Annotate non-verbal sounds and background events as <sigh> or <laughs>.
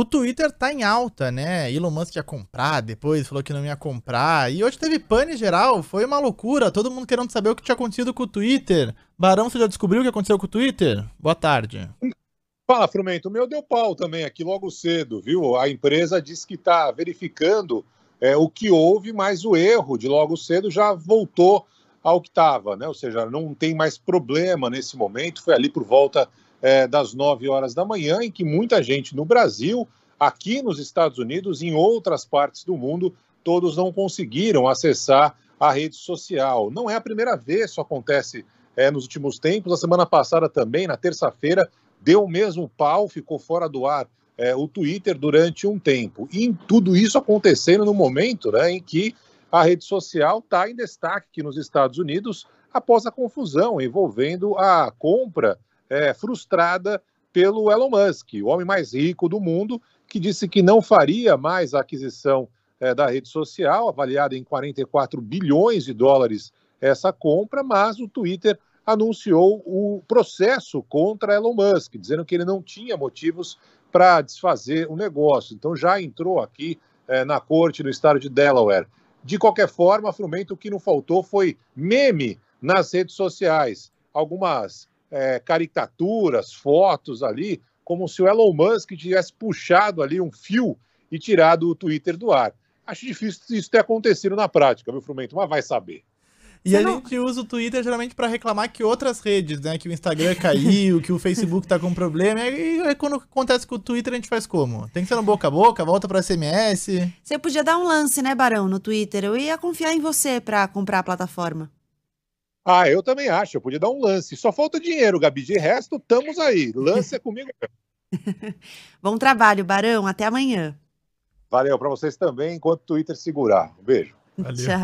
O Twitter tá em alta, né? Elon Musk ia comprar, depois falou que não ia comprar. E hoje teve pane geral, foi uma loucura. Todo mundo querendo saber o que tinha acontecido com o Twitter. Barão, você já descobriu o que aconteceu com o Twitter? Boa tarde. Fala, Frumento. O meu deu pau também aqui logo cedo, viu? A empresa disse que tá verificando é, o que houve, mas o erro de logo cedo já voltou ao que estava, né? Ou seja, não tem mais problema nesse momento. Foi ali por volta é, das 9 horas da manhã, em que muita gente no Brasil, aqui nos Estados Unidos, em outras partes do mundo, todos não conseguiram acessar a rede social. Não é a primeira vez, isso acontece é, nos últimos tempos. A semana passada também, na terça-feira, deu o mesmo pau, ficou fora do ar é, o Twitter durante um tempo. E tudo isso acontecendo no momento né, em que a rede social está em destaque aqui nos Estados Unidos após a confusão envolvendo a compra é, frustrada pelo Elon Musk, o homem mais rico do mundo, que disse que não faria mais a aquisição é, da rede social, avaliada em 44 bilhões de dólares essa compra, mas o Twitter anunciou o processo contra Elon Musk, dizendo que ele não tinha motivos para desfazer o negócio. Então já entrou aqui é, na corte no estado de Delaware. De qualquer forma, Frumento, o que não faltou foi meme nas redes sociais. Algumas é, caricaturas, fotos ali, como se o Elon Musk tivesse puxado ali um fio e tirado o Twitter do ar. Acho difícil isso ter acontecido na prática, viu, Frumento? Mas vai saber. E a gente usa o Twitter geralmente para reclamar que outras redes, né? Que o Instagram caiu, que o Facebook tá com problema. E quando acontece com o Twitter, a gente faz como? Tem que ser no boca a boca, volta para SMS. Você podia dar um lance, né, Barão, no Twitter. Eu ia confiar em você para comprar a plataforma. Ah, eu também acho. Eu podia dar um lance. Só falta dinheiro, Gabi. De resto, estamos aí. Lance é comigo. <laughs> Bom trabalho, Barão. Até amanhã. Valeu para vocês também, enquanto o Twitter segurar. Um beijo. Valeu. Tchau.